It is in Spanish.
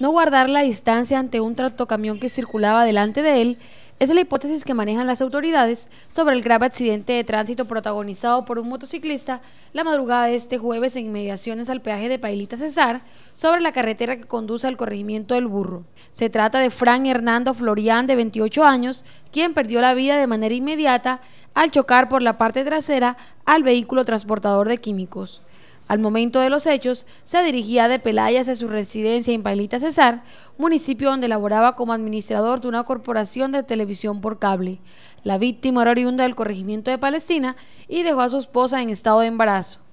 No guardar la distancia ante un tractocamión que circulaba delante de él es la hipótesis que manejan las autoridades sobre el grave accidente de tránsito protagonizado por un motociclista la madrugada de este jueves en inmediaciones al peaje de Pailita Cesar sobre la carretera que conduce al corregimiento del Burro. Se trata de Fran Hernando Florián, de 28 años, quien perdió la vida de manera inmediata al chocar por la parte trasera al vehículo transportador de químicos. Al momento de los hechos, se dirigía de Pelaya a su residencia en Pailita Cesar, municipio donde laboraba como administrador de una corporación de televisión por cable. La víctima era oriunda del corregimiento de Palestina y dejó a su esposa en estado de embarazo.